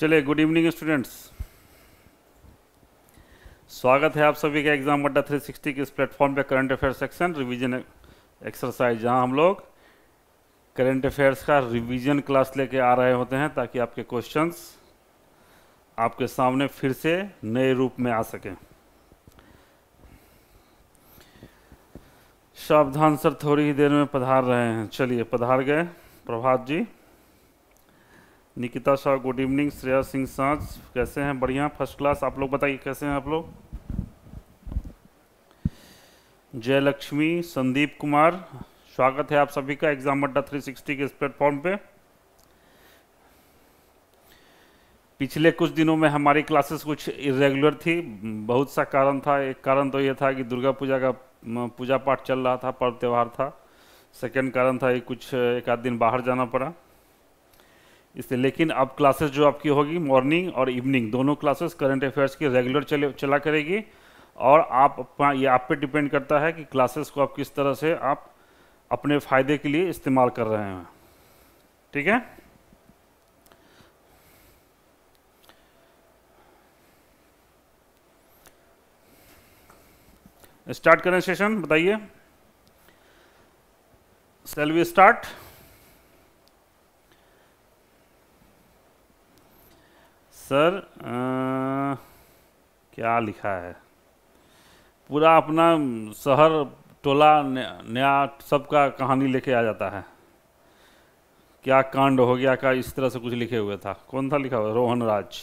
चलिए good evening students स्वागत है आप सभी का एग्जाम अड्डा 360 के इस प्लेटफॉर्म पे current affair section revision exercise जहां हम लोग करंट अफेयर्स का रिवीजन क्लास लेके आ रहे होते हैं ताकि आपके क्वेश्चंस आपके सामने फिर से नए रूप में आ सकें सावधान सर थोड़ी ही देर में पधार रहे हैं चलिए पधार गए प्रभात जी निकिता शाह गुड इवनिंग श्रेया सिंह सांस कैसे हैं बढ़िया फर्स्ट क्लास आप लोग बताइए कैसे हैं आप लोग जयलक्ष्मी संदीप कुमार स्वागत है आप सभी का एग्जाम अड्डा 360 के इस प्लेटफॉर्म पे पिछले कुछ दिनों में हमारी क्लासेस कुछ इरेगुलर थी बहुत सा कारण था एक कारण तो यह था कि दुर्गा पूजा का पूजा पाठ चल रहा था पर्व त्यौहार था सेकेंड कारण था कि कुछ एक आध दिन बाहर जाना पड़ा इससे लेकिन अब क्लासेस जो आपकी होगी मॉर्निंग और इवनिंग दोनों क्लासेस करंट अफेयर्स की रेगुलर चले चला करेगी और आप ये आप पे डिपेंड करता है कि क्लासेस को आप किस तरह से आप अपने फ़ायदे के लिए इस्तेमाल कर रहे हैं ठीक है स्टार्ट करें सेशन बताइए सेल वी स्टार्ट सर आ, क्या लिखा है पूरा अपना शहर टोला नया सबका कहानी लेके आ जाता है क्या कांड हो गया का इस तरह से कुछ लिखे हुए था कौन था लिखा हुआ रोहन राज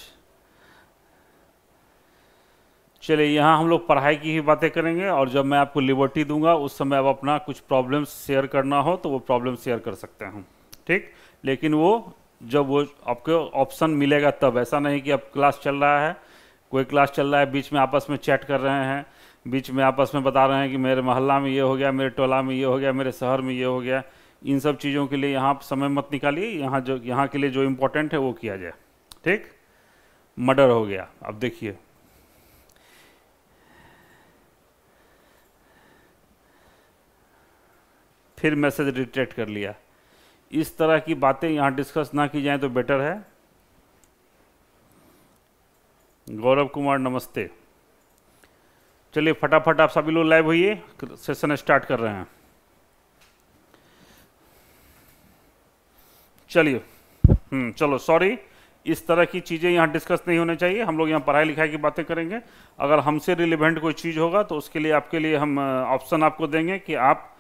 चलिए यहाँ हम लोग पढ़ाई की ही बातें करेंगे और जब मैं आपको लिबर्टी दूंगा उस समय आप अपना कुछ प्रॉब्लम शेयर करना हो तो वो प्रॉब्लम शेयर कर सकते हैं ठीक लेकिन वो जब वो आपको ऑप्शन मिलेगा तब ऐसा नहीं कि अब क्लास चल रहा है कोई क्लास चल रहा है बीच में आपस में चैट कर रहे हैं बीच में आपस में बता रहे हैं कि मेरे मोहल्ला में ये हो गया मेरे टोला में ये हो गया मेरे शहर में ये हो गया इन सब चीज़ों के लिए यहाँ समय मत निकालिए यहाँ जो यहाँ के लिए जो इम्पोर्टेंट है वो किया जाए ठीक मर्डर हो गया अब देखिए फिर मैसेज रिटेक्ट कर लिया इस तरह की बातें यहाँ डिस्कस ना की जाएं तो बेटर है गौरव कुमार नमस्ते चलिए फटाफट आप सभी लोग लाइव होइए सेशन स्टार्ट कर रहे हैं चलिए हम्म चलो सॉरी इस तरह की चीज़ें यहाँ डिस्कस नहीं होने चाहिए हम लोग यहाँ पढ़ाई लिखाई की बातें करेंगे अगर हमसे रिलेवेंट कोई चीज़ होगा तो उसके लिए आपके लिए हम ऑप्शन आपको देंगे कि आप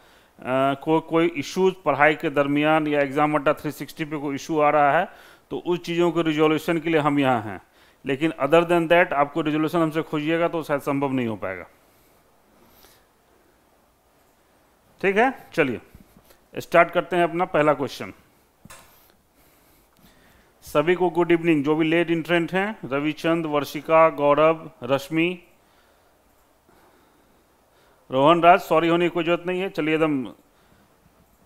को कोई इशूज़ पढ़ाई के दरमियान या एग्ज़ाम अड्डा 360 पे कोई इशू आ रहा है तो उस चीज़ों के रिजोल्यूशन के लिए हम यहाँ हैं लेकिन अदर देन दैट आपको रिजोल्यूशन हमसे खोजिएगा तो शायद संभव नहीं हो पाएगा ठीक है चलिए स्टार्ट करते हैं अपना पहला क्वेश्चन सभी को गुड इवनिंग जो भी लेट इंट्रेंट हैं रविचंद वर्षिका गौरव रश्मि रोहन राज सॉरी होने की कोई जरूरत नहीं है चलिए एकदम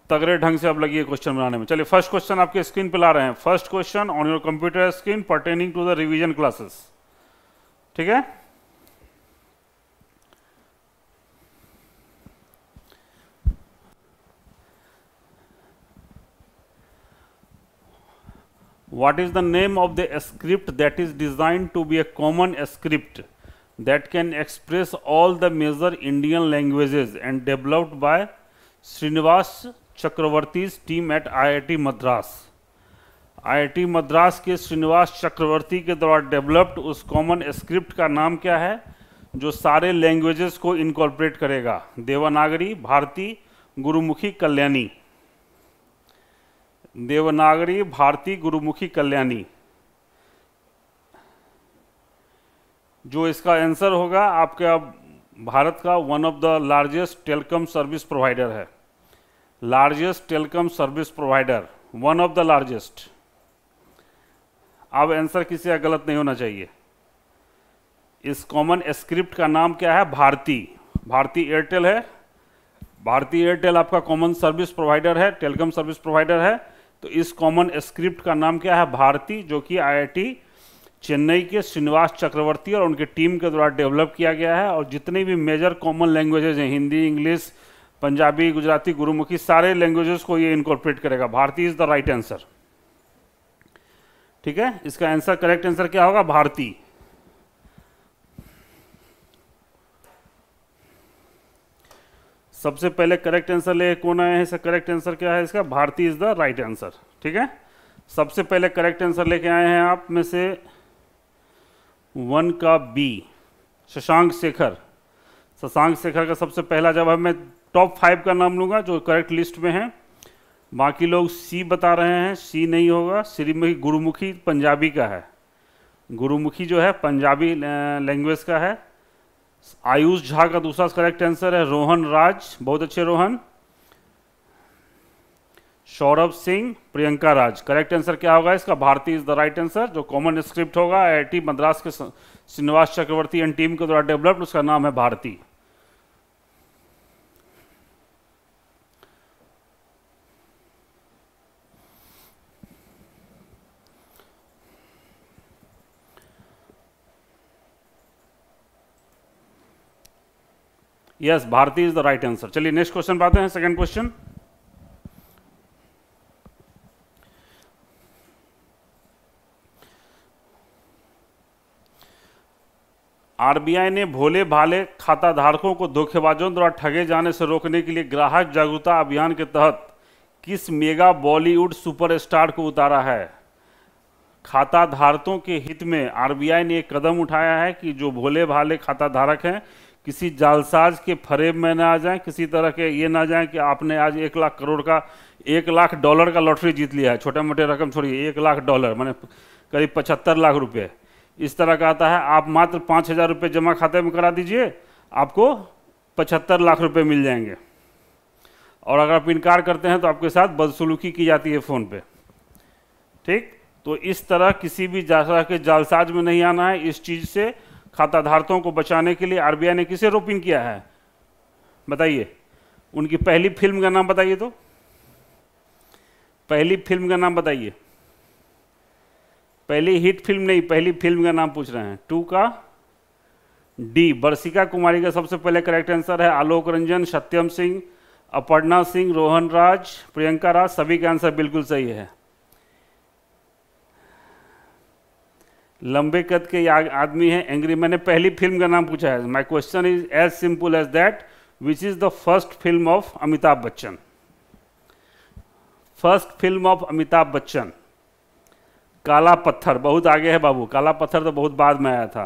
तगड़े ढंग से अब लगी क्वेश्चन बनाने में चलिए फर्स्ट क्वेश्चन आपके स्क्रीन पर ला रहे हैं first question on your computer screen pertaining to the revision classes ठीक है what is the name of the script that is design to be a common script that can express that can express all the major Indian languages and developed at I I T Madras I I T Madras के श्रीनिवास चक्रवर्ती के द्वारा developed उस common script का नाम क्या है जो सारे लैंग्वेजेस को इनकॉर्पोरेट करेगा देवनागरी भारती गुरुमुखी कल्याणी देवनागरी भारती गुरुमुखी कल्याणी जो इसका आंसर होगा आपका भारत का one of the largest telecom service provider है largest telecom service provider one of the largest अब आंसर किसी का गलत नहीं होना चाहिए इस कॉमन स्क्रिप्ट का नाम क्या है भारती भारती एयरटेल है भारती एयरटेल आपका कॉमन सर्विस प्रोवाइडर है टेलीकॉम सर्विस प्रोवाइडर है तो इस कॉमन स्क्रिप्ट का नाम क्या है भारती जो कि आईआईटी चेन्नई के श्रीनिवास चक्रवर्ती और उनके टीम के द्वारा डेवलप किया गया है और जितने भी मेजर कॉमन लैंग्वेजेज हैं हिंदी इंग्लिश पंजाबी गुजराती गुरुमुखी सारे लैंग्वेजेस को ये इनकॉर्पोरेट करेगा Bharati is the right answer ठीक है इसका आंसर करेक्ट आंसर क्या होगा भारती सबसे पहले करेक्ट आंसर ले कौन आया है इसका करेक्ट आंसर क्या है इसका Bharati is the right answer ठीक है सबसे पहले करेक्ट आंसर लेके आए हैं आप में से वन का बी शशांक शेखर शशांक शेखर का सबसे पहला जवाब मैं टॉप फाइव का नाम लूँगा जो करेक्ट लिस्ट में है बाकी लोग सी बता रहे हैं सी नहीं होगा श्रीमुखी गुरुमुखी पंजाबी का है गुरुमुखी जो है पंजाबी लैंग्वेज का है आयुष झा का दूसरा करेक्ट आंसर है रोहन राज बहुत अच्छे रोहन सौरभ सिंह प्रियंका राज करेक्ट आंसर क्या होगा इसका Bharati is the right answer जो कॉमन स्क्रिप्ट होगा आई मद्रास के श्रीनिवास चक्रवर्ती एंड टीम के द्वारा डेवलप्ड उसका नाम है Bharati yes Bharati is the right answer चलिए नेक्स्ट क्वेश्चन पाते हैं सेकंड क्वेश्चन आरबीआई ने भोले भाले खाता धारकों को धोखेबाजों द्वारा ठगे जाने से रोकने के लिए ग्राहक जागरूकता अभियान के तहत किस मेगा बॉलीवुड सुपरस्टार को उतारा है खाता धारकों के हित में आरबीआई ने एक कदम उठाया है कि जो भोले भाले खाता धारक हैं किसी जालसाज के फरेब में ना आ जाए किसी तरह के ये ना जाए कि आपने आज एक लाख करोड़ का एक लाख डॉलर का लॉटरी जीत लिया है छोटे मोटे रकम छोड़िए एक लाख डॉलर मैंने करीब पचहत्तर लाख रुपये इस तरह का आता है आप मात्र पाँच हज़ार रुपये जमा खाते में करा दीजिए आपको पचहत्तर लाख रुपये मिल जाएंगे और अगर आप इनकार करते हैं तो आपके साथ बदसलूकी की जाती है फ़ोन पे ठीक तो इस तरह किसी भी तरह के जालसाज में नहीं आना है इस चीज़ से खाता धारकों को बचाने के लिए आर ने किसे रोपिन किया है बताइए उनकी पहली फिल्म का नाम बताइए तो पहली फिल्म का नाम बताइए पहली हिट फिल्म नहीं पहली फिल्म का नाम पूछ रहे हैं टू का डी बर्सिका कुमारी का सबसे पहले करेक्ट आंसर है आलोक रंजन सत्यम सिंह अपर्णा सिंह रोहन राज प्रियंका राज सभी का आंसर बिल्कुल सही है लंबे कद के आदमी है एंग्री मैंने पहली फिल्म का नाम पूछा है my question is as simple as that which is the first film of Amitabh Bachchan first film of Amitabh Bachchan Kaala Patthar बहुत आगे है बाबू काला पत्थर तो बहुत बाद में आया था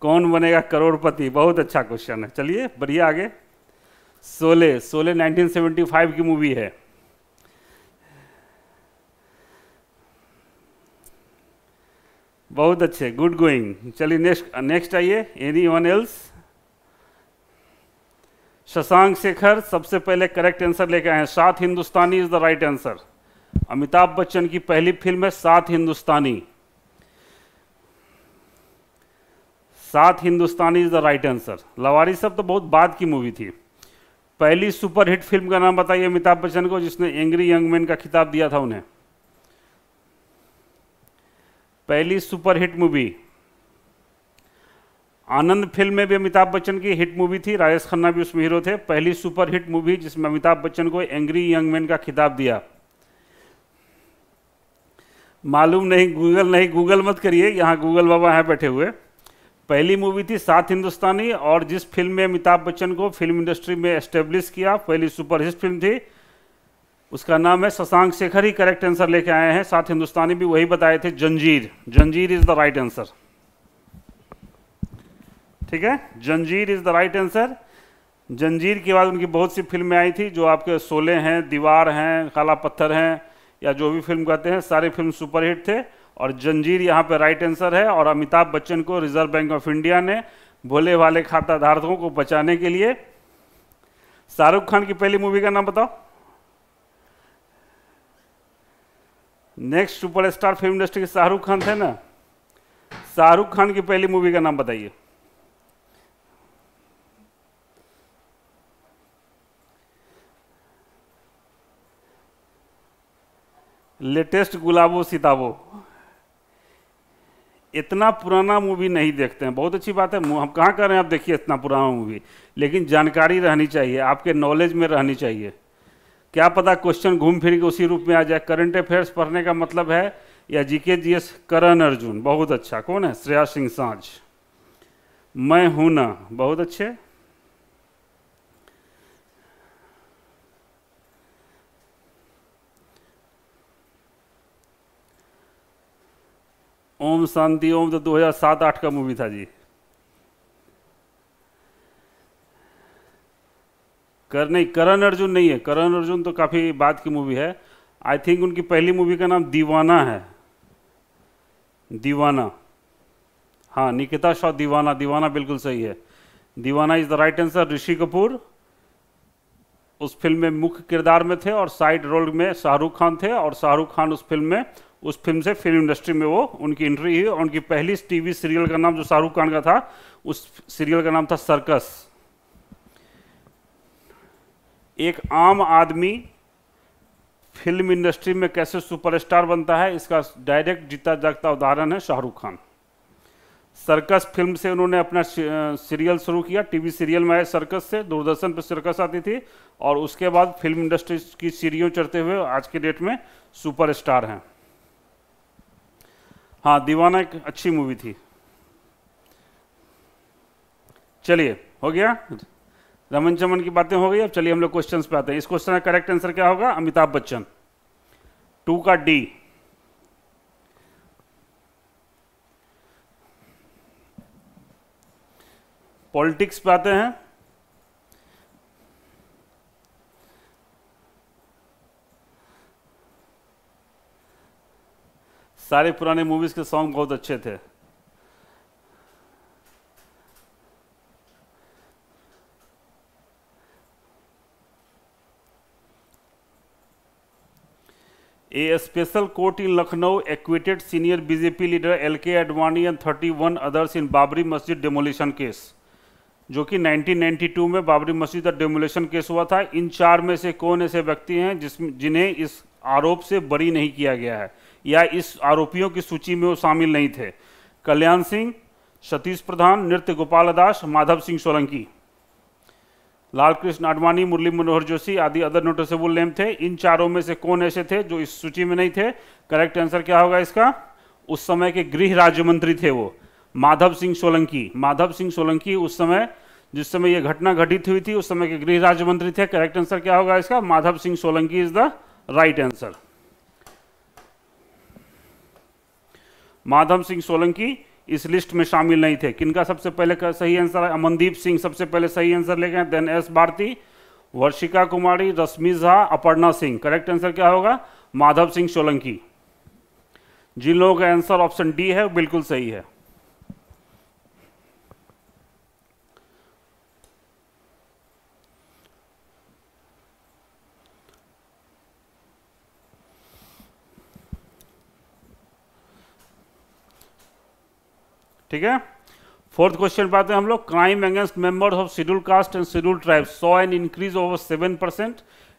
कौन बनेगा करोड़पति बहुत अच्छा क्वेश्चन है चलिए बढ़िया आगे सोले सोले 1975 की मूवी है बहुत अच्छे गुड गोइंग चलिए नेक्स्ट नेक्स्ट आइए anyone else Shashank Shekhar सबसे पहले करेक्ट आंसर लेके आए हैं सात Hindustani is the right answer Amitabh Bachchan की पहली फिल्म है Saat Hindustani Saat Hindustani is the right answer लवारी साहब तो बहुत बाद की मूवी थी पहली सुपरहिट फिल्म का नाम बताइए अमिताभ बच्चन को जिसने एंग्री यंग मैन का खिताब दिया था उन्हें पहली सुपरहिट मूवी आनंद फिल्म में भी अमिताभ बच्चन की हिट मूवी थी राजेश खन्ना भी उसमें हीरो थे पहली सुपरहिट मूवी जिसमें अमिताभ बच्चन को एंग्री यंग मैन का खिताब दिया मालूम नहीं गूगल नहीं गूगल मत करिए यहाँ गूगल बाबा हैं बैठे हुए पहली मूवी थी सात हिंदुस्तानी और जिस फिल्म में अमिताभ बच्चन को फिल्म इंडस्ट्री में एस्टेब्लिश किया पहली सुपरहिट फिल्म थी उसका नाम है शशांक शेखर ही करेक्ट आंसर लेके आए हैं सात हिंदुस्तानी भी वही बताए थे जंजीर जंजीर इज द राइट आंसर ठीक है जंजीर इज द राइट आंसर जंजीर के बाद उनकी बहुत सी फिल्में आई थी जो आपके सोले हैं दीवार हैं काला पत्थर हैं या जो भी फिल्म कहते हैं सारे फिल्म सुपरहिट थे और जंजीर यहाँ पे राइट आंसर है और अमिताभ बच्चन को रिजर्व बैंक ऑफ इंडिया ने भोले वाले खाता धारकों को बचाने के लिए शाहरुख खान की पहली मूवी का नाम बताओ नेक्स्ट सुपरस्टार फिल्म इंडस्ट्री के शाहरुख खान थे ना शाहरुख खान की पहली मूवी का नाम बताइए लेटेस्ट गुलाबो सिताबो इतना पुराना मूवी नहीं देखते हैं बहुत अच्छी बात है हम कहाँ कर रहे हैं आप देखिए इतना पुराना मूवी लेकिन जानकारी रहनी चाहिए आपके नॉलेज में रहनी चाहिए क्या पता क्वेश्चन घूम फिर के उसी रूप में आ जाए करंट अफेयर्स पढ़ने का मतलब है या जीके एस करण अर्जुन बहुत अच्छा कौन है श्रेया सिंह सांझ मैं हूं ना बहुत अच्छे ओम शांति ओम तो 2007-8 का मूवी था जी कर नहीं करण अर्जुन नहीं है करण अर्जुन तो काफ़ी बात की मूवी है आई थिंक उनकी पहली मूवी का नाम दीवाना है दीवाना हाँ निकिता शॉ दीवाना दीवाना बिल्कुल सही है Deewana is the right answer Rishi Kapoor उस फिल्म में मुख्य किरदार में थे और साइड रोल में शाहरुख खान थे और शाहरुख खान उस फिल्म में उस फिल्म से फिल्म इंडस्ट्री में वो उनकी एंट्री हुई और उनकी पहली टीवी सीरियल का नाम जो शाहरुख खान का था उस सीरियल का नाम था सर्कस एक आम आदमी फिल्म इंडस्ट्री में कैसे सुपरस्टार बनता है इसका डायरेक्ट जीता जागता उदाहरण है शाहरुख खान सर्कस फिल्म से उन्होंने अपना सीरियल शुरू किया टीवी सीरियल में आए सर्कस से दूरदर्शन पर सर्कस आती थी और उसके बाद फिल्म इंडस्ट्री की सीरियो चढ़ते हुए आज के डेट में सुपरस्टार हैं हाँ दीवाना एक अच्छी मूवी थी चलिए हो गया रमन चमन की बातें हो गई अब चलिए हम लोग क्वेश्चन पे आते हैं इस क्वेश्चन का करेक्ट आंसर क्या होगा अमिताभ बच्चन टू का डी पॉलिटिक्स पे आते हैं सारे पुराने मूवीज के सॉन्ग बहुत अच्छे थे a special court in Lucknow acquitted senior BJP leader L K Advani and thirty one others in Babri Masjid demolition case जो कि 1992 में बाबरी मस्जिद का डेमोलिशन केस हुआ था इन चार में से कौन ऐसे व्यक्ति हैं जिस जिन्हें इस आरोप से बरी नहीं किया गया है या इस आरोपियों की सूची में वो शामिल नहीं थे कल्याण सिंह सतीश प्रधान नृत्य गोपाल दास माधव सिंह सोलंकी लालकृष्ण आडवाणी मुरली मनोहर जोशी आदि अदर नोटिसबुल नेम थे इन चारों में से कौन ऐसे थे जो इस सूची में नहीं थे करेक्ट आंसर क्या होगा इसका उस समय के गृह राज्य मंत्री थे वो माधव सिंह सोलंकी माधव सिंह सोलंकी उस समय जिस समय यह घटना घटित हुई थी उस समय के गृह राज्य मंत्री थे करेक्ट आंसर क्या होगा इसका Madhav Singh Solanki is the right answer Madhav Singh Solanki इस लिस्ट में शामिल नहीं थे किनका सबसे पहले का सही आंसर है अमनदीप सिंह सबसे पहले सही आंसर ले गए then S Bharati Varshika Kumari Rashmi Jha Aparna Singh correct answer क्या होगा माधव सिंह सोलंकी जिन लोगों का आंसर ऑप्शन डी है बिल्कुल सही है ठीक है फोर्थ क्वेश्चन पाते हैं हम लोग crime against members of scheduled caste and scheduled tribe so an increase over seven percent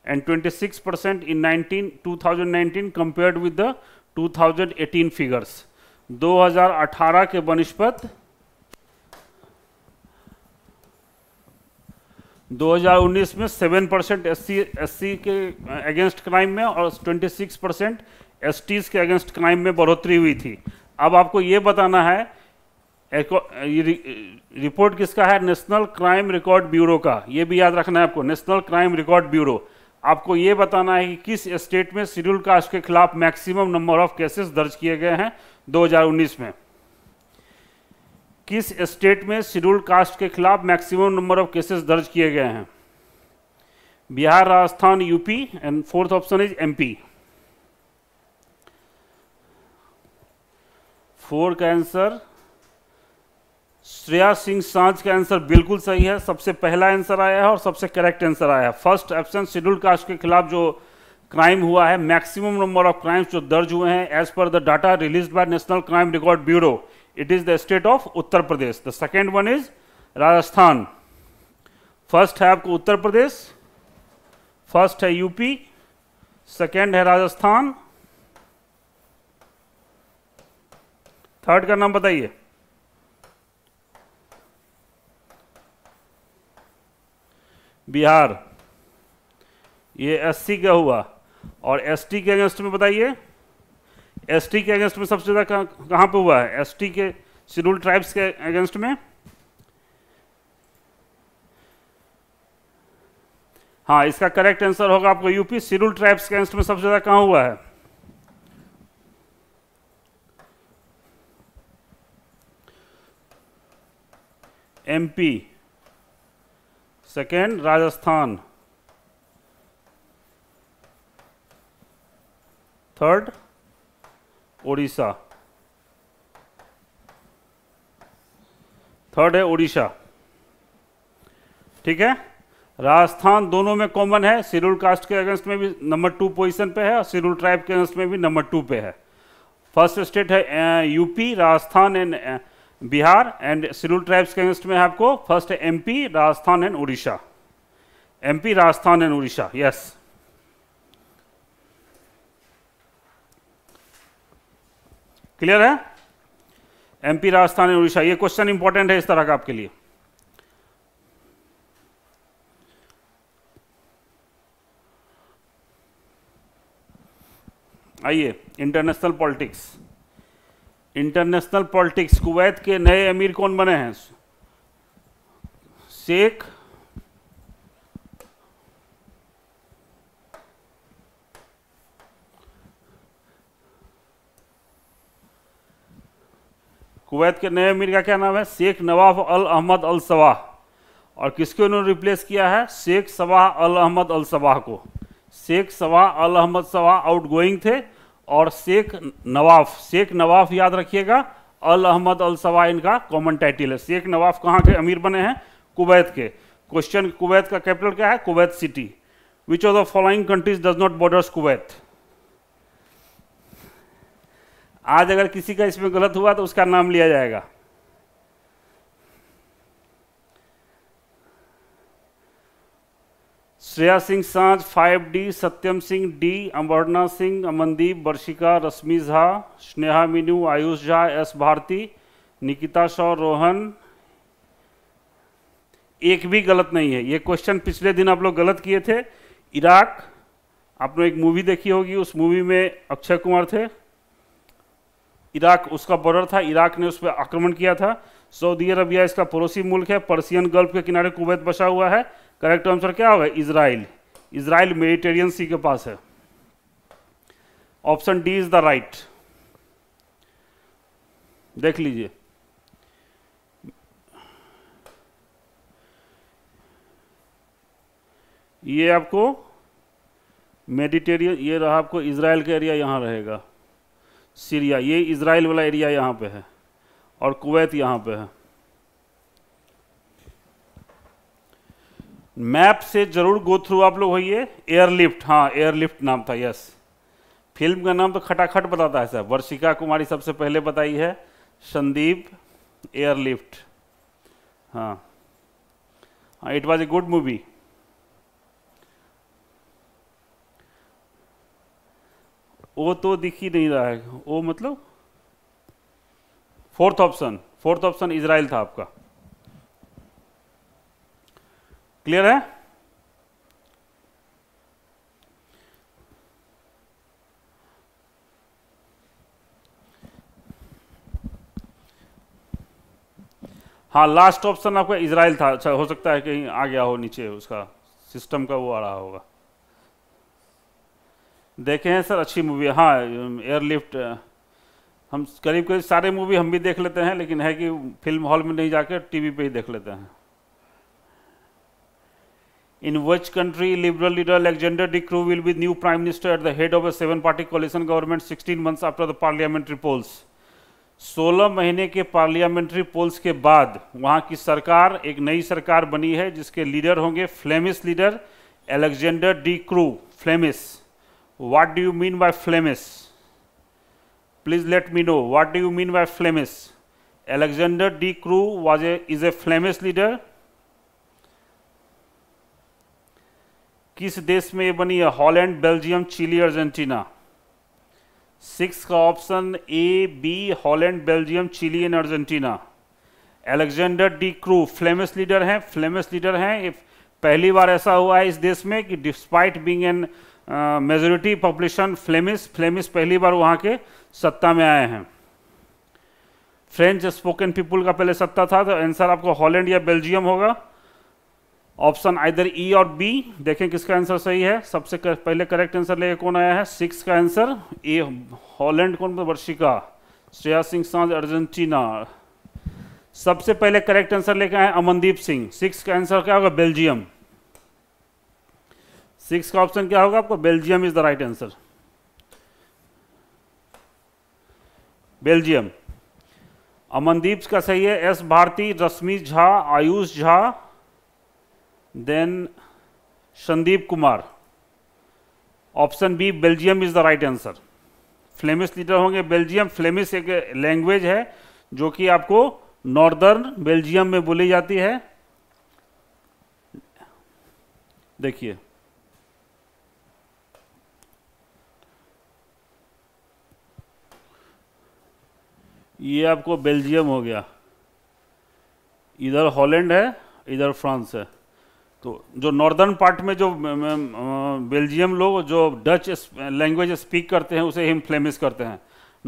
and nineteen compared with the two thousand eighteen figures दो हजार अठारह के हजार 2019 में 7 परसेंट एस सी के अगेंस्ट क्राइम में और 26 परसेंट एस के अगेंस्ट क्राइम में बढ़ोतरी हुई थी अब आपको ये बताना है रिपोर्ट किसका है नेशनल क्राइम रिकॉर्ड ब्यूरो का ये भी याद रखना है आपको नेशनल क्राइम रिकॉर्ड ब्यूरो आपको ये बताना है कि किस स्टेट में शेड्यूल कास्ट के खिलाफ मैक्सिमम नंबर ऑफ केसेस दर्ज किए गए हैं 2019 में किस स्टेट में शेड्यूल कास्ट के खिलाफ मैक्सिमम नंबर ऑफ केसेस दर्ज किए गए हैं Bihar Rajasthan UP and fourth option is MP four का आंसर श्रेया सिंह सांच का आंसर बिल्कुल सही है सबसे पहला आंसर आया है और सबसे करेक्ट आंसर आया है फर्स्ट एप्सन शेड्यूल कास्ट के खिलाफ जो क्राइम हुआ है मैक्सिमम नंबर ऑफ क्राइम्स जो दर्ज हुए हैं एज पर the data release by National Crime Record Bureau it is the state of Uttar Pradesh the second one is Rajasthan first है आपको उत्तर प्रदेश फर्स्ट है यूपी सेकेंड है राजस्थान थर्ड का नाम बताइए बिहार ये एससी का हुआ और एसटी के अगेंस्ट में बताइए एसटी के अगेंस्ट में सबसे ज़्यादा कहाँ पे हुआ है एसटी के शेड्यूल ट्राइब्स के अगेंस्ट में हाँ इसका करेक्ट आंसर होगा आपको यूपी शेड्यूल ट्राइब्स के अगेंस्ट में सबसे ज़्यादा कहाँ हुआ है MP second Rajasthan third Odisha third है ओडिशा ठीक है राजस्थान दोनों में कॉमन है सिरुल कास्ट के अगेंस्ट में भी नंबर टू पोजीशन पे है और सिरुल ट्राइब के अगेंस्ट में भी नंबर टू पे है फर्स्ट स्टेट है UP Rajasthan and Bihar and scheduled tribes के अगेंस्ट में आपको first MP Rajasthan and Orissa MP Rajasthan and Orissa yes clear है एमपी राजस्थान एंड उड़ीसा ये क्वेश्चन इंपॉर्टेंट है इस तरह का आपके लिए आइए international politics international politics Kuwait के नए अमीर कौन बने हैं शेख कुवैत के नए अमीर का क्या नाम है शेख नवाब अल अहमद अल सवाह और किसको इन्होंने रिप्लेस किया है Sheikh Sabah Al Ahmad Al Sabah को Sheikh Sabah Al Ahmad Sabah आउट गोइंग थे और शेख नवाफ शेख नवाफ याद रखिएगा अल अहमद अल सवा इनका कॉमन टाइटल है शेख नवाफ कहाँ के अमीर बने हैं कुवैत के क्वेश्चन कुवैत का कैपिटल क्या है Kuwait City which of the following countries does not borders Kuwait आज अगर किसी का इसमें गलत हुआ तो उसका नाम लिया जाएगा Shreya Singh Sanjh five D Satyam Singh D Amarna Singh Amandeep Varshika Rashmi Jha Sneha Meenu Ayush Jha S Bharati Nikita Shaw Rohan एक भी गलत नहीं है ये क्वेश्चन पिछले दिन आप लोग गलत किए थे इराक आपने एक मूवी देखी होगी उस मूवी में अक्षय कुमार थे इराक उसका बॉर्डर था इराक ने उस पर आक्रमण किया था सऊदी अरबिया इसका पड़ोसी मुल्क है पर्सियन गल्फ के किनारे कुवैत बसा हुआ है करेक्ट आंसर क्या होगा इसराइल इसराइल मेडिटेरियन सी के पास है option D is the right देख लीजिए ये आपको मेडिटेरियन ये रहा आपको इसराइल का एरिया यहां रहेगा सीरिया ये इसराइल वाला एरिया यहां पे है और कुवैत यहां पे है मैप से जरूर गो थ्रू आप लोग होइए एयरलिफ्ट हाँ एयरलिफ्ट नाम था यस फिल्म का नाम तो खटाखट बताता है सर वर्षिका कुमारी सबसे पहले बताई है संदीप एयरलिफ्ट हाँ it was a good movie वो तो दिख ही नहीं रहा है वो मतलब fourth option fourth option Israel था आपका क्लियर है हाँ लास्ट ऑप्शन आपका इसराइल था अच्छा हो सकता है कहीं आ गया हो नीचे उसका सिस्टम का वो आ रहा होगा देखे हैं सर अच्छी मूवी हाँ एयरलिफ्ट हम करीब करीब सारे मूवी हम भी देख लेते हैं लेकिन है कि फिल्म हॉल में नहीं जाकर टीवी पे ही देख लेते हैं In which country Liberal leader Alexander De Croo will be new Prime Minister at the head of a seven-party coalition government 16 months after the parliamentary polls? 16 महीने के पार्लियामेंट्री पोल्स के बाद वहां की सरकार एक नई सरकार बनी है जिसके लीडर होंगे Flemish leader Alexander De Croo Flemish what do you mean by Flemish please let me know what do you mean by Flemish Alexander De Croo was a is a Flemish leader किस देश में ये बनी है Holland Belgium Chile Argentina six का option A B Holland Belgium Chile and Argentina Alexander De Croo Flemish leader हैं Flemish leader हैं पहली बार ऐसा हुआ है इस देश में कि despite being an majority population Flemish Flemish पहली बार वहाँ के सत्ता में आए हैं फ्रेंच स्पोकन पीपुल का पहले सत्ता था तो आंसर आपको हॉलैंड या बेल्जियम होगा ऑप्शन आइदर ई और बी देखें किसका आंसर सही है सबसे कर, पहले करेक्ट आंसर लेके कौन आया है सिक्स का आंसर ए हॉलैंड कौन वर्षिका श्रेया सिंह सांझ अर्जेंटीना सबसे पहले करेक्ट आंसर लेके आए अमनदीप सिंह सिक्स का आंसर क्या होगा बेल्जियम सिक्स का ऑप्शन क्या होगा आपको Belgium is the right answer Belgium Amandeep का सही है S Bharati Rashmi Jha Ayush Jha Then Sandeep Kumar. Option B Belgium is the right answer Flemish leader होंगे बेल्जियम Flemish एक लैंग्वेज है जो कि आपको नॉर्दर्न बेल्जियम में बोली जाती है देखिए ये आपको बेल्जियम हो गया इधर हॉलैंड है इधर फ्रांस है तो जो नॉर्दर्न पार्ट में जो बेल्जियम लोग जो डच लैंग्वेज स्पीक करते हैं उसे हम फ्लेमिस करते हैं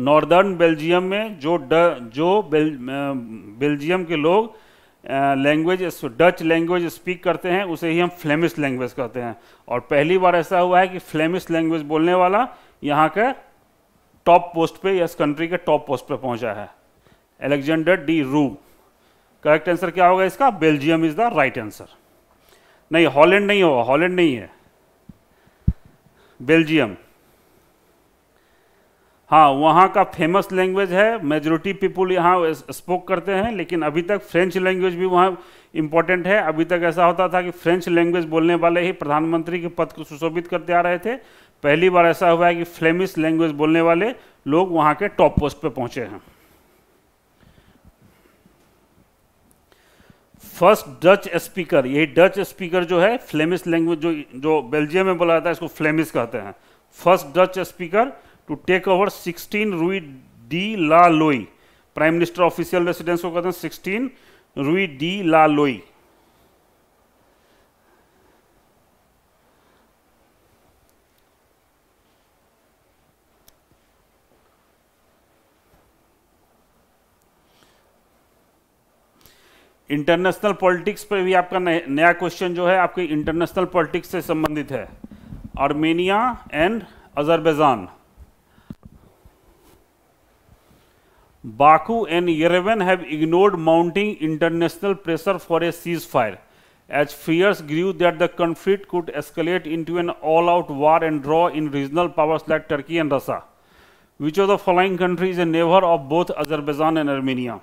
नॉर्दर्न बेल्जियम में जो ड जो बेल, बेल्जियम के लोग लैंग्वेज डच लैंग्वेज स्पीक करते हैं उसे ही हम फ्लेमिश लैंग्वेज कहते हैं और पहली बार ऐसा हुआ है कि फ्लेमिश लैंग्वेज बोलने वाला यहाँ के टॉप पोस्ट पे या इस कंट्री के टॉप पोस्ट पे पहुँचा है Alexander De Croo correct answer क्या होगा इसका Belgium is the right answer नहीं हॉलैंड नहीं होगा हॉलैंड नहीं है बेल्जियम हाँ वहाँ का फेमस लैंग्वेज है मेजोरिटी पीपुल यहाँ स्पोक करते हैं लेकिन अभी तक फ्रेंच लैंग्वेज भी वहाँ इम्पॉर्टेंट है अभी तक ऐसा होता था कि फ्रेंच लैंग्वेज बोलने वाले ही प्रधानमंत्री के पद को सुशोभित करते आ रहे थे पहली बार ऐसा हुआ है कि फ्लेमिश लैंग्वेज बोलने वाले लोग वहाँ के टॉप पोस्ट पर पहुँचे हैं फर्स्ट डच स्पीकर यही डच स्पीकर जो है फ्लेमिश लैंग्वेज जो जो बेल्जियम में बोला जाता है इसको फ्लेमिश कहते हैं first Dutch speaker to take over 16 रुई डी ला लोई प्राइम मिनिस्टर ऑफिशियल रेसिडेंस को कहते हैं 16 रुई डी ला लोई इंटरनेशनल पॉलिटिक्स पे भी आपका नया क्वेश्चन जो है आपके इंटरनेशनल पॉलिटिक्स से संबंधित है Armenia and Azerbaijan Baku and Yerevan have ignored mounting international pressure for a ceasefire as fears grew that the conflict could escalate to an all out war and draw in regional powers like Turkey and Russia which of the following countries a neighbour of both Azerbaijan and Armenia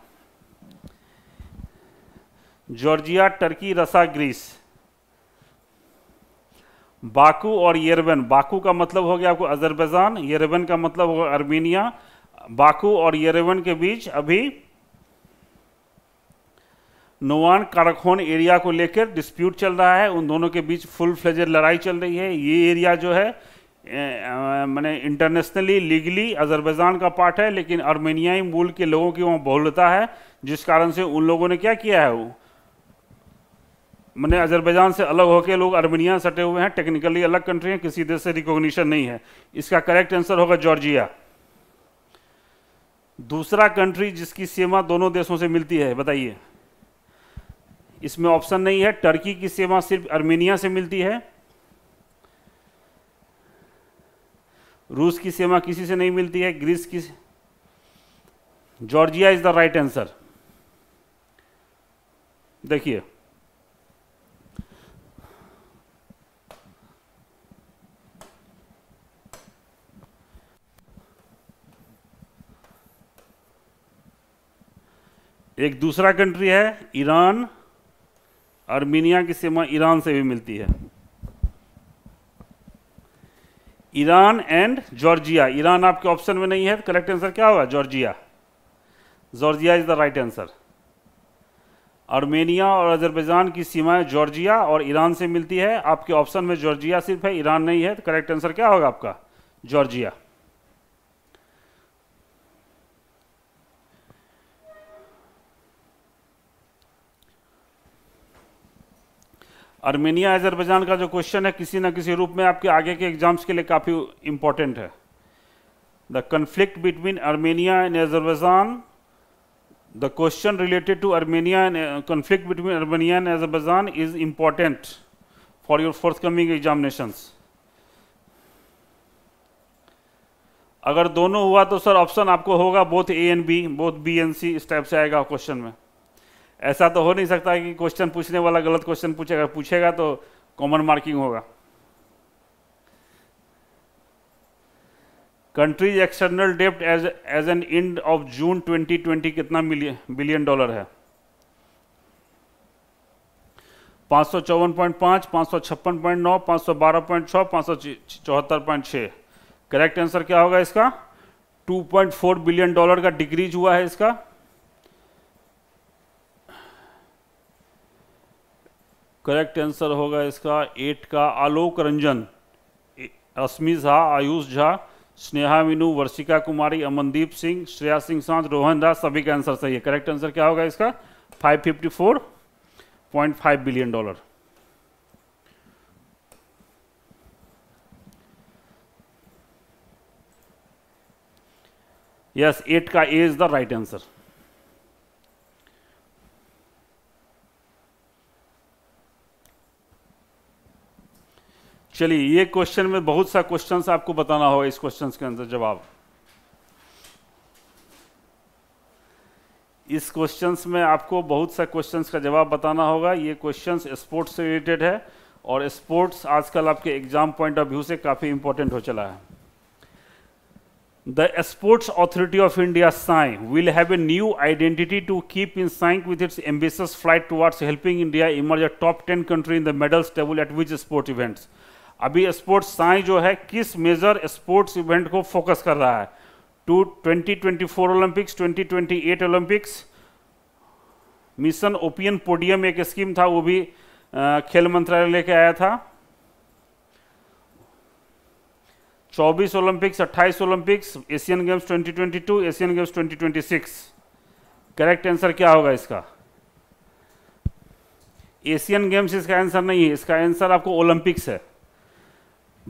Georgia Turkey Russia Greece Baku और Yerevan Baku का मतलब हो गया आपको Azerbaijan येरबन का मतलब होगा Armenia Baku और येरेवन के बीच अभी नोवान काराखोन एरिया को लेकर डिस्प्यूट चल रहा है उन दोनों के बीच फुल फ्लेजर लड़ाई चल रही है ये एरिया जो है मैंने इंटरनेशनली लीगली अजरबैजान का पार्ट है लेकिन अर्मेनियाई मूल के लोगों की वहाँ बहुलता है जिस कारण से उन लोगों ने क्या किया है वो मैंने अजरबैजान से अलग होकर लोग अर्मेनिया सटे हुए हैं टेक्निकली अलग कंट्री हैं किसी देश से रिकॉग्निशन नहीं है इसका करेक्ट आंसर होगा जॉर्जिया दूसरा कंट्री जिसकी सीमा दोनों देशों से मिलती है बताइए इसमें ऑप्शन नहीं है टर्की की सीमा सिर्फ अर्मेनिया से मिलती है रूस की सीमा किसी से नहीं मिलती है ग्रीस की Georgia is the right answer देखिए एक दूसरा कंट्री है ईरान आर्मेनिया की सीमा ईरान से भी मिलती है ईरान एंड जॉर्जिया ईरान आपके ऑप्शन में नहीं है तो करेक्ट आंसर क्या होगा Georgia Georgia is the right answer Armenia और अजरबैजान की सीमाएं जॉर्जिया और ईरान से मिलती है आपके ऑप्शन में जॉर्जिया सिर्फ है ईरान नहीं है तो करेक्ट आंसर क्या होगा आपका जॉर्जिया आर्मेनिया अजरबैजान का जो क्वेश्चन है किसी ना किसी रूप में आपके आगे के एग्जाम्स के लिए काफ़ी इंपॉर्टेंट है the conflict between Armenia and Azerbaijan the question related to Armenia and conflict between Armenia and Azerbaijan is important for your forthcoming examinations. अगर दोनों हुआ तो सर ऑप्शन आपको होगा both A and B both B and C इस type से आएगा question में ऐसा तो हो नहीं सकता कि क्वेश्चन पूछने वाला गलत क्वेश्चन पूछेगा पूछेगा तो कॉमन मार्किंग होगा कंट्रीज एक्सटर्नल डेप्ट as as an end of June 2020 कितना बिलियन डॉलर है पाँच सौ चौवन पॉइंट पांच पांच सौ छप्पन पॉइंट नौ पांच सौ बारह पॉइंट छः पांच सौ चौहत्तर पॉइंट छः करेक्ट आंसर क्या होगा इसका 2.4 बिलियन डॉलर का डिक्रीज हुआ है इसका करेक्ट आंसर होगा इसका एट का आलोक रंजन रश्मि झा आयुष झा स्नेहा मीनू वर्षिका कुमारी अमनदीप सिंह श्रेया सिंह सांत रोहन दास सभी का आंसर सही है करेक्ट आंसर क्या होगा इसका 554.5 बिलियन डॉलर यस एट का A is the right answer चलिए ये क्वेश्चन में बहुत सा क्वेश्चंस आपको बताना होगा इस क्वेश्चंस के अंदर जवाब इस क्वेश्चंस में आपको बहुत सा क्वेश्चंस का जवाब बताना होगा ये क्वेश्चंस स्पोर्ट्स से रिलेटेड है और स्पोर्ट्स आजकल आपके एग्जाम पॉइंट ऑफ व्यू से काफी इंपॉर्टेंट हो चला है the Sports Authority of India SAI will have a new identity to keep in sync with its ambitious flight towards helping India emerge a top ten country in the medals table at which sport events अभी sports SAI जो है किस major sports event को focus कर रहा है to 2024 Olympics 2028 Olympics mission Olympian podium एक scheme था वो भी खेल मंत्रालय लेके आया था 24 Olympics 28 Olympics Asian Games 2022 Asian Games 2026 correct answer क्या होगा इसका एशियन गेम्स इसका आंसर नहीं है इसका आंसर आपको ओलंपिक्स है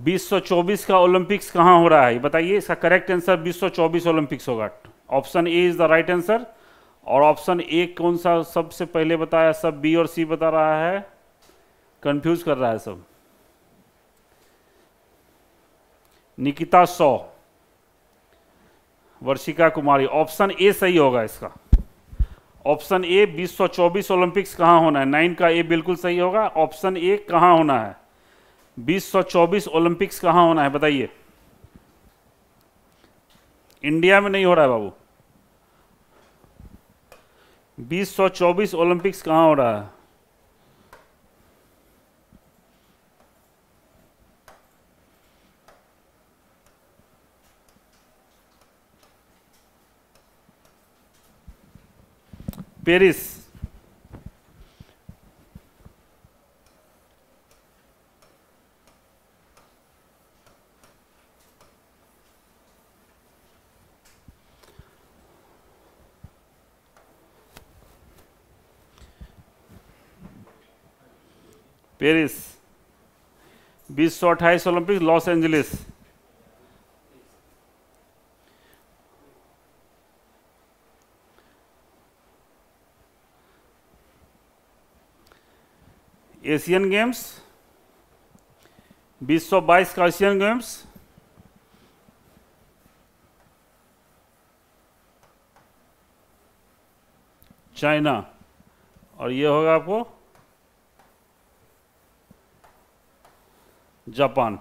2024 का ओलंपिक्स कहाँ हो रहा है बताइए इसका करेक्ट आंसर 2024 ओलंपिक्स होगा option A is the right answer और ऑप्शन ए कौन सा सबसे पहले बताया सब बी और सी बता रहा है कंफ्यूज कर रहा है सब निकिता सौ वर्षिका कुमारी ऑप्शन ए सही होगा इसका ऑप्शन ए 2024 ओलंपिक्स कहाँ होना है नाइन का ए बिल्कुल सही होगा ऑप्शन ए कहाँ होना है 2024 ओलंपिक्स कहाँ होना है बताइए इंडिया में नहीं हो रहा है बाबू 2024 ओलंपिक्स कहाँ हो रहा है पेरिस पेरिस बीस सौ अट्ठाईस Olympic Los Angeles Asian Games बाईस का एशियन गेम्स चाइना और ये होगा आपको जापान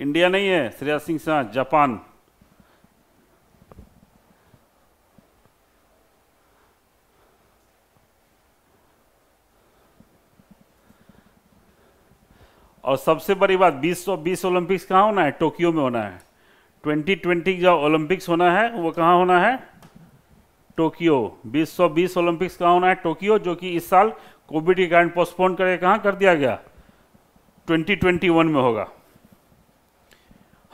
इंडिया नहीं है श्रेया सिंह शाह जापान सबसे बड़ी बात 2020 ओलंपिक्स कहाँ होना है टोक्यो में होना है 2020 जो ओलंपिक्स होना है वो कहाँ होना है टोक्यो 2020 ओलंपिक्स कहाँ होना है टोक्यो जो कि इस साल कोविड के कारण पोस्टपोन करके कहाँ कर दिया गया 2021 में होगा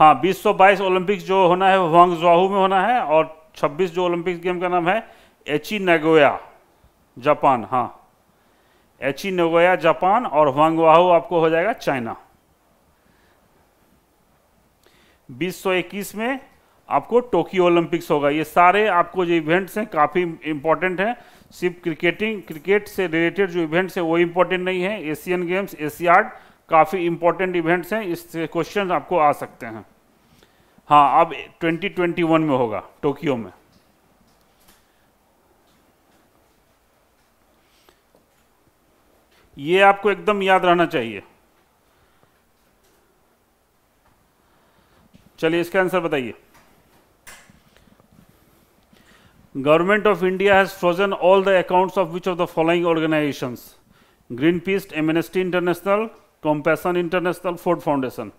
हाँ 2022 ओलंपिक्स जो होना है वो वांगजाहू में होना है और 26 जो ओलंपिक्स गेम का नाम है एची नैगोया जापान हाँ एची नोगोया जापान और वांगवाहू आपको हो जाएगा चाइना 2021 में आपको टोक्यो ओलंपिक्स होगा ये सारे आपको जो इवेंट्स हैं काफ़ी इंपॉर्टेंट हैं सिर्फ क्रिकेटिंग क्रिकेट से रिलेटेड जो इवेंट्स हैं वो इम्पोर्टेंट नहीं है एशियन गेम्स एशियाड काफ़ी इंपॉर्टेंट इवेंट्स हैं इससे क्वेश्चन आपको आ सकते हैं हाँ अब 2021 में होगा टोक्यो में ये आपको एकदम याद रहना चाहिए चलिए इसका आंसर बताइए Government of India has frozen all the accounts of which of the following organisations Greenpeace Amnesty International Compassion International Ford Foundation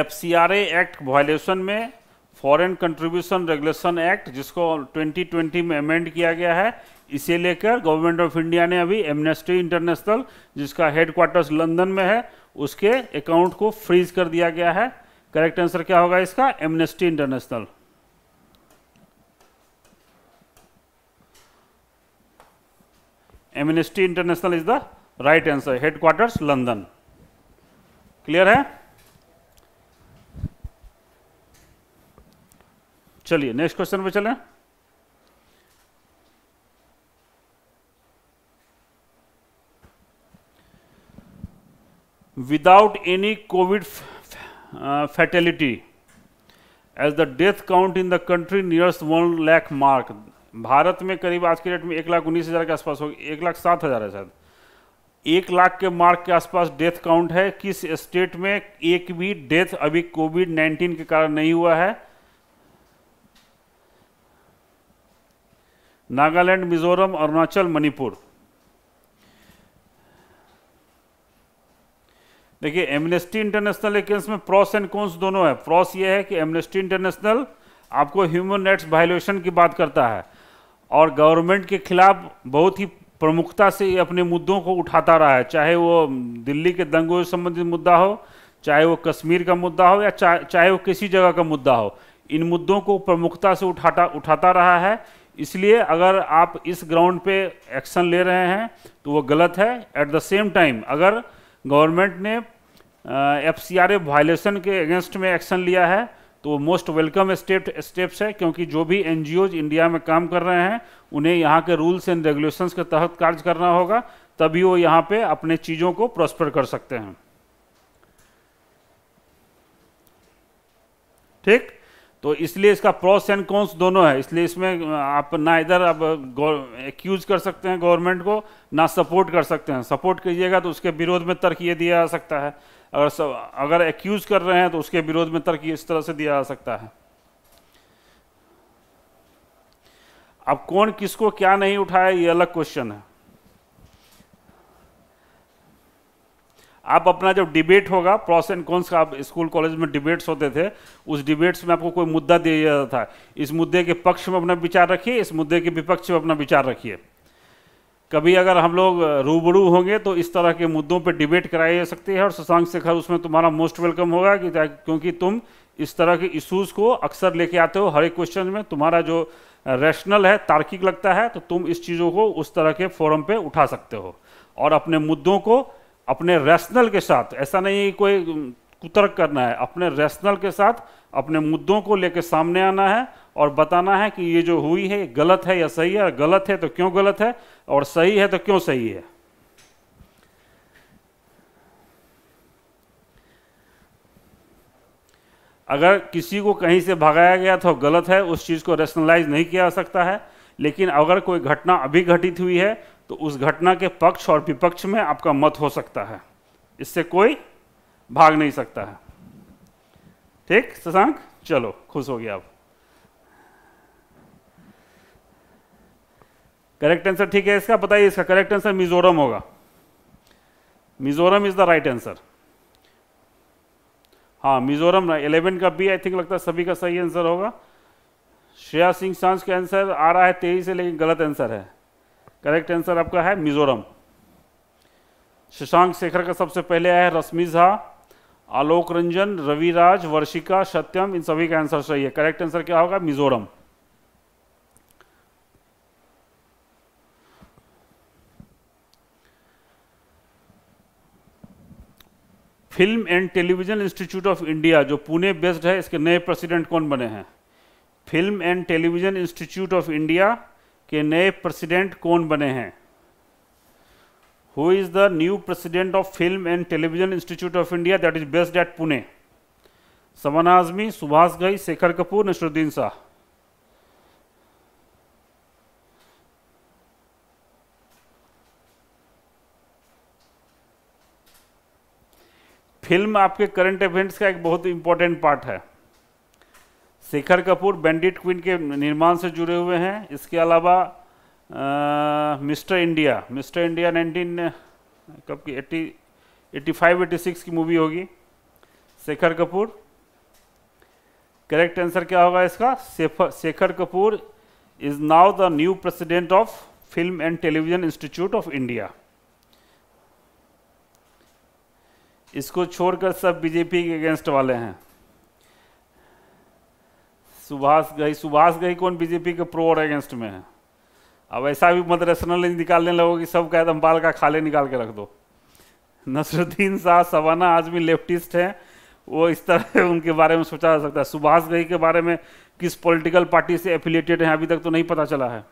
F act violation में फॉरेन कंट्रीब्यूशन रेगुलेशन एक्ट जिसको 2020 में अमेंड किया गया है इसे लेकर government of India ने अभी एमनेस्टी इंटरनेशनल जिसका हेडक्वार्टर्स लंदन में है उसके अकाउंट को फ्रीज कर दिया गया है करेक्ट आंसर क्या होगा इसका Amnesty International Amnesty International is the right answer headquarters London clear है चलिए नेक्स्ट क्वेश्चन पे चलें without any COVID fatality as the death count in the country country one lakh mark Bharat में करीब आज के डेट में एक लाख उन्नीस हज़ार के आसपास हो एक लाख सात हज़ार है शायद एक लाख के मार्क के आसपास डेथ काउंट है किस स्टेट में एक भी डेथ अभी कोविड नाइन्टीन के कारण नहीं हुआ है नागालैंड मिजोरम अरुणाचल मणिपुर देखिए एमनेस्टी इंटरनेशनल के में प्रॉस एंड कॉन्स दोनों है प्रॉस ये है कि एमनेस्टी इंटरनेशनल आपको ह्यूमन राइट्स वायलेशन की बात करता है और गवर्नमेंट के खिलाफ बहुत ही प्रमुखता से ये अपने मुद्दों को उठाता रहा है चाहे वो दिल्ली के दंगों से संबंधित मुद्दा हो चाहे वो कश्मीर का मुद्दा हो या चाहे वो किसी जगह का मुद्दा हो इन मुद्दों को प्रमुखता से उठाता उठाता रहा है इसलिए अगर आप इस ग्राउंड पे एक्शन ले रहे हैं तो वो गलत है एट द सेम टाइम अगर गवर्नमेंट ने एफ सी आर वायलेशन के अगेंस्ट में एक्शन लिया है तो मोस्ट वेलकम स्टेप स्टेप्स है क्योंकि जो भी एन इंडिया में काम कर रहे हैं उन्हें यहाँ के रूल्स एंड रेगुलेशंस के तहत कार्य करना होगा तभी वो यहाँ पे अपने चीज़ों को प्रॉस्पर कर सकते हैं ठीक तो इसलिए इसका प्रोस एंड कॉन्स दोनों है इसलिए इसमें आप ना इधर आप एक्यूज कर सकते हैं गवर्नमेंट को ना सपोर्ट कर सकते हैं सपोर्ट कीजिएगा तो उसके विरोध में तर्क ये दिया जा सकता है अगर सब अगर एक्यूज कर रहे हैं तो उसके विरोध में तर्क इस तरह से दिया जा सकता है अब कौन किसको क्या नहीं उठाया ये अलग क्वेश्चन है आप अपना जब डिबेट होगा प्रॉस एंड कॉन्स का आप स्कूल कॉलेज में डिबेट्स होते थे उस डिबेट्स में आपको कोई मुद्दा दिया जाता था इस मुद्दे के पक्ष में अपना विचार रखिए इस मुद्दे के विपक्ष में अपना विचार रखिए कभी अगर हम लोग रूबरू होंगे तो इस तरह के मुद्दों पर डिबेट कराई जा सकती है और शशांक शेखर उसमें तुम्हारा मोस्ट वेलकम होगा कि क्योंकि तुम इस तरह के इश्यूज़ को अक्सर लेके आते हो हर एक क्वेश्चन में तुम्हारा जो रैशनल है तार्किक लगता है तो तुम इस चीज़ों को उस तरह के फोरम पे उठा सकते हो और अपने मुद्दों को अपने रैशनल के साथ ऐसा नहीं कोई कुतर्क करना है अपने रैशनल के साथ अपने मुद्दों को लेकर सामने आना है और बताना है कि ये जो हुई है गलत है या सही है गलत है तो क्यों गलत है और सही है तो क्यों सही है अगर किसी को कहीं से भगाया गया तो गलत है उस चीज़ को रेशनलाइज नहीं किया जा सकता है लेकिन अगर कोई घटना अभी घटित हुई है तो उस घटना के पक्ष और विपक्ष में आपका मत हो सकता है इससे कोई भाग नहीं सकता है ठीक शशांक चलो खुश हो गया आप करेक्ट आंसर ठीक है इसका बताइए इसका करेक्ट आंसर मिजोरम होगा Mizoram is the right answer हाँ मिजोरम इलेवन का बी आई थिंक लगता है सभी का सही आंसर होगा श्रेया सिंह सांस का आंसर आ रहा है तेईस से लेकिन गलत आंसर है करेक्ट आंसर आपका है मिजोरम शशांक शेखर का सबसे पहले आया है रश्मि झा आलोक रंजन रविराज वर्षिका सत्यम इन सभी का आंसर सही है करेक्ट आंसर क्या होगा Mizoram Film and Television Institute of India जो पुणे बेस्ड है इसके नए प्रेसिडेंट कौन बने हैं Film and Television Institute of India कि नए प्रेसिडेंट कौन बने हैं who is the new president of Film and Television Institute of India that is based at Pune समन आजमी सुभाष गई शेखर कपूर नसरुद्दीन शाह फिल्म आपके करंट इवेंट्स का एक बहुत इंपॉर्टेंट पार्ट है शेखर कपूर बैंडिट क्वीन के निर्माण से जुड़े हुए हैं इसके अलावा Mr India Mr India nineteen कब की eighty eighty five eighty six की मूवी होगी शेखर कपूर करेक्ट आंसर क्या होगा इसका Shekhar Kapur is now the new president of Film and Television Institute of India इसको छोड़कर सब बीजेपी के अगेंस्ट वाले हैं सुभाष गई सुभाष गई कौन बीजेपी के प्रो और अगेंस्ट में है अब ऐसा भी मत रेशनल निकालने लगो कि सब कैद बाल का खाले निकाल के रख दो नसरुद्दीन शाह सवाना आजमी लेफ्टिस्ट हैं वो इस तरह उनके बारे में सोचा जा सकता है सुभाष गई के बारे में किस पॉलिटिकल पार्टी से एफिलिएटेड हैं अभी तक तो नहीं पता चला है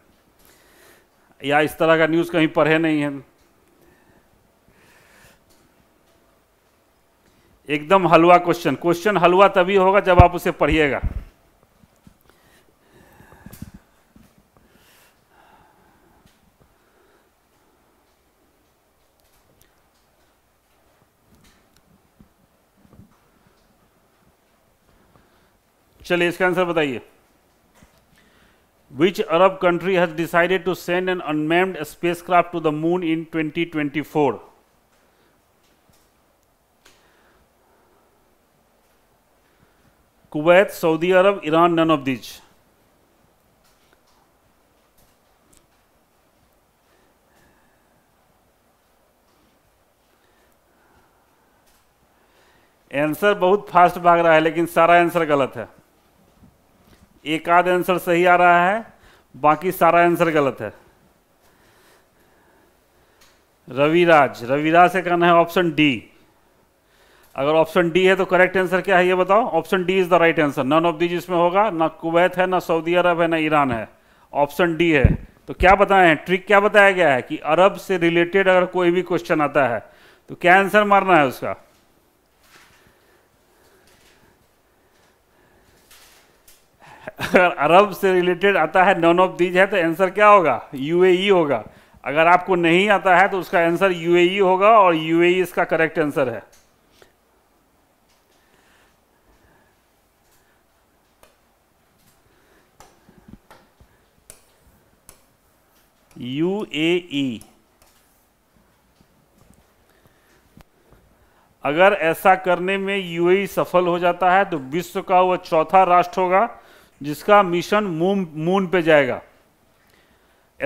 या इस तरह का न्यूज़ कहीं पढ़े नहीं है एकदम हलवा क्वेश्चन क्वेश्चन हलवा तभी होगा जब आप उसे पढ़िएगा चलिए इसका आंसर बताइए which Arab country has decided to send an unmanned craft to the moon in 2024 Kuwait Saudi Arab Iran none of these answer बहुत फास्ट भाग रहा है लेकिन सारा आंसर गलत है एक आध आंसर सही आ रहा है बाकी सारा आंसर गलत है रविराज रविराज से कहना है ऑप्शन डी अगर ऑप्शन डी है तो करेक्ट आंसर क्या है ये बताओ option D is the right answer none of these इसमें होगा ना कुवैत है ना सऊदी अरब है ना ईरान है ऑप्शन डी है तो क्या बताए हैं ट्रिक क्या बताया गया है कि अरब से रिलेटेड अगर कोई भी क्वेश्चन आता है तो क्या आंसर मारना है उसका अगर अरब से रिलेटेड आता है नॉन ऑफ दीज है तो आंसर क्या होगा यूएई e होगा अगर आपको नहीं आता है तो उसका आंसर यूएई e होगा और यूएई e इसका करेक्ट आंसर है यूएई अगर ऐसा करने में यूएई सफल हो जाता है तो विश्व का वह चौथा राष्ट्र होगा जिसका मिशन मून मून पे जाएगा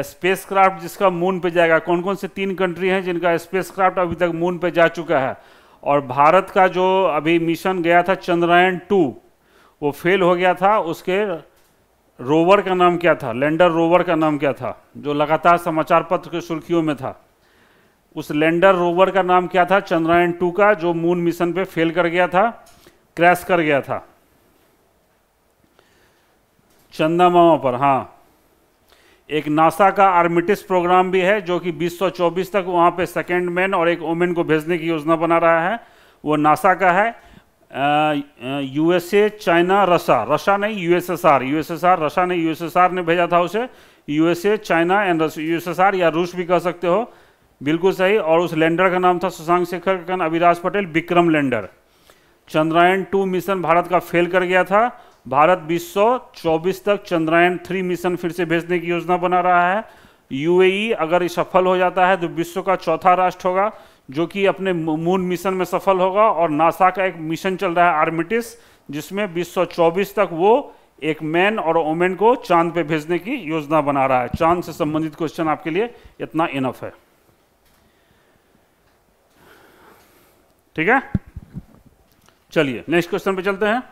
स्पेसक्राफ्ट जिसका मून पे जाएगा कौन कौन से तीन कंट्री हैं जिनका स्पेसक्राफ्ट अभी तक मून पे जा चुका है और भारत का जो अभी मिशन गया था चंद्रयान टू वो फेल हो गया था उसके रोवर का नाम क्या था लैंडर रोवर का नाम क्या था जो लगातार समाचार पत्र के सुर्खियों में था उस लैंडर रोवर का नाम क्या था चंद्रयान टू का जो मून मिशन पे फेल कर गया था क्रैश कर गया था चंदा मामा पर हाँ एक नासा का आर्मिटिस प्रोग्राम भी है जो कि 2024 तक वहाँ पे सेकेंड मैन और एक वोमेन को भेजने की योजना बना रहा है वो नासा का है यूएसए चाइना रसा रशा नहीं यूएसएसआर यूएसएसआर रशा नहीं यूएसएसआर ने भेजा था उसे यूएसए चाइना एंड यूएसएसआर या रूस भी कह सकते हो बिल्कुल सही और उस लैंडर का नाम था सुशांक शेखर का Aviraj Patel Vikram lander Chandrayaan two mission Bharat का फेल कर गया था भारत 2024 तक चंद्रयान थ्री मिशन फिर से भेजने की योजना बना रहा है यूएई अगर सफल हो जाता है तो विश्व का चौथा राष्ट्र होगा जो कि अपने मून मिशन में सफल होगा और नासा का एक मिशन चल रहा है आर्मिटिस जिसमें चौबीस तक वो एक मैन और वोमेन को चांद पे भेजने की योजना बना रहा है चांद से संबंधित क्वेश्चन आपके लिए इतना इनफ है ठीक है चलिए नेक्स्ट क्वेश्चन पे चलते हैं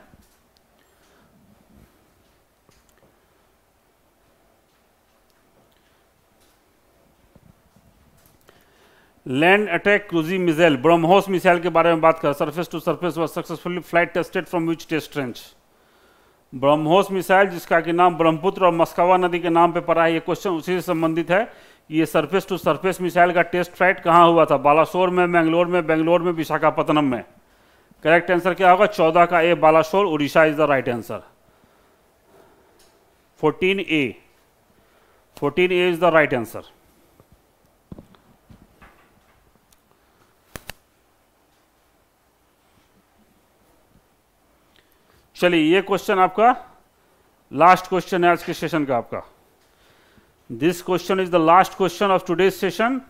land attack cruise missile BrahMos missile के बारे में बात करें surface to surface was successfully flight tested from which test range BrahMos missile जिसका कि नाम ब्रह्मपुत्र और मस्कावा नदी के नाम पे पड़ा है ये क्वेश्चन उसी से संबंधित है ये सरफेस टू सरफेस मिसाइल का टेस्ट फ्लाइट कहाँ हुआ था बालासोर में मैंगलोर में बेंगलोर में विशाखापत्तनम में करेक्ट आंसर क्या होगा चौदह का A Balasore Orissa is the right answer fourteen A fourteen A is the right answer चलिए ये क्वेश्चन आपका लास्ट क्वेश्चन है आज के सेशन का आपका this question is the last question of today's session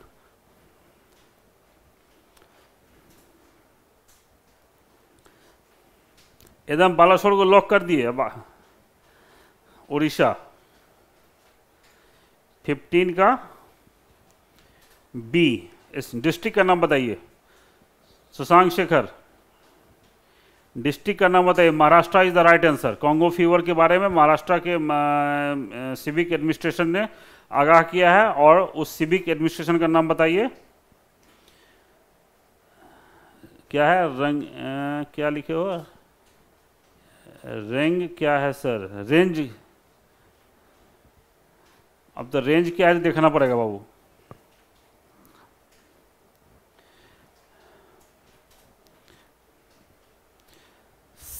एकदम बालासोर को लॉक कर दिए उड़ीसा 15 का बी इस डिस्ट्रिक्ट का नाम बताइए सुशांक शेखर डिस्ट्रिक्ट का नाम बताइए Maharashtra is the right answer Congo fever के बारे में महाराष्ट्र के सिविक एडमिनिस्ट्रेशन ने आगाह किया है और उस सिविक एडमिनिस्ट्रेशन का नाम बताइए क्या है रंग आ, क्या लिखे हो रेंग क्या है सर रेंज अब तो रेंज क्या है देखना पड़ेगा बाबू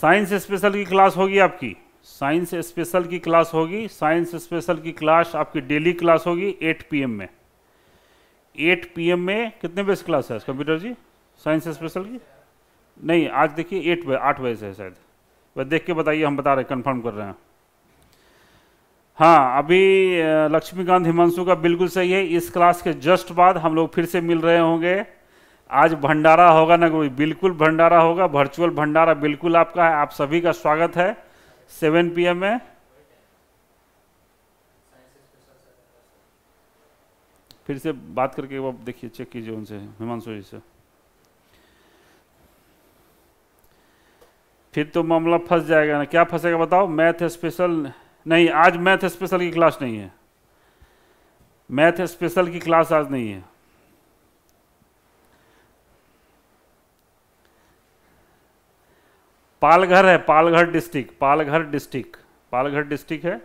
साइंस स्पेशल की क्लास होगी आपकी साइंस स्पेशल की क्लास होगी साइंस स्पेशल की क्लास आपकी डेली क्लास होगी 8 पीएम में 8 पीएम में कितने बजे क्लास है कंप्यूटर जी साइंस स्पेशल की नहीं आज देखिए एट बजे आठ बजे से है शायद वह देख के बताइए हम बता रहे कंफर्म कर रहे हैं हाँ अभी लक्ष्मीकांत हिमांशु का बिल्कुल सही है इस क्लास के जस्ट बाद हम लोग फिर से मिल रहे होंगे आज भंडारा होगा ना कोई बिल्कुल भंडारा होगा वर्चुअल भंडारा बिल्कुल आपका है आप सभी का स्वागत है 7 पीएम में फिर से बात करके वो देखिए चेक कीजिए उनसे हिमांशु जी से फिर तो मामला फंस जाएगा ना क्या फंसेगा बताओ मैथ स्पेशल नहीं आज मैथ स्पेशल की क्लास नहीं है मैथ स्पेशल की क्लास आज नहीं है पालघर है Palghar district Palghar district Palghar district है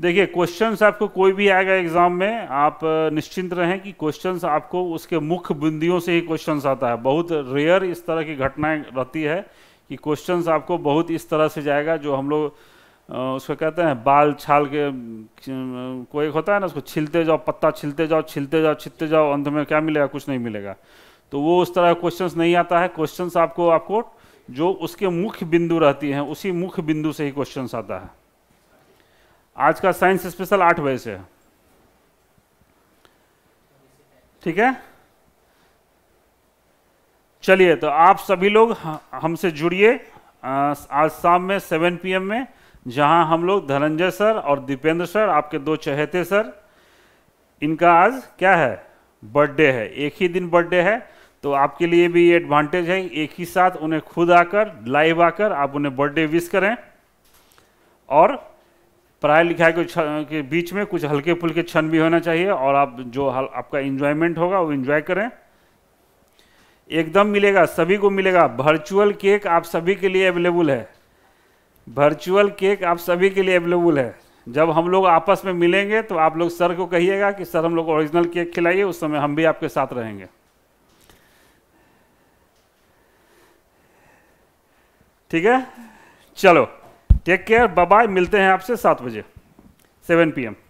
देखिए क्वेश्चंस आपको कोई भी आएगा एग्जाम में आप निश्चिंत रहें कि क्वेश्चंस आपको उसके मुख्य बिंदियों से ही क्वेश्चंस आता है बहुत रेयर इस तरह की घटनाएं रहती है कि क्वेश्चंस आपको बहुत इस तरह से जाएगा जो हम लोग उसको कहते हैं बाल छाल के कोई होता है ना उसको छिलते जाओ पत्ता छिलते जाओ छिलते जाओ छिलते जाओ अंत में क्या मिलेगा कुछ नहीं मिलेगा तो वो उस तरह क्वेश्चंस नहीं आता है क्वेश्चंस आपको आपको जो उसके मुख्य बिंदु रहती हैं उसी मुख्य बिंदु से ही क्वेश्चन आता है आज का साइंस स्पेशल आठ बजे से है ठीक है चलिए तो आप सभी लोग हमसे जुड़िए आज शाम में सेवन पीएम में जहां हम लोग धनंजय सर और दीपेंद्र सर आपके दो चहेते सर इनका आज क्या है बर्थडे है एक ही दिन बर्थडे है तो आपके लिए भी ये एडवांटेज है एक ही साथ उन्हें खुद आकर लाइव आकर आप उन्हें बर्थडे विश करें और पढ़ाई लिखाई के बीच में कुछ हल्के फुल्के क्षण भी होना चाहिए और आप जो आपका इन्जॉयमेंट होगा वो इन्जॉय करें एकदम मिलेगा सभी को मिलेगा वर्चुअल केक आप सभी के लिए अवेलेबल है वर्चुअल केक आप सभी के लिए अवेलेबल है जब हम लोग आपस में मिलेंगे तो आप लोग सर को कहिएगा कि सर हम लोग ओरिजिनल केक खिलाइए उस समय हम भी आपके साथ रहेंगे ठीक है चलो टेक केयर बाय मिलते हैं आपसे सात बजे सेवन पीएम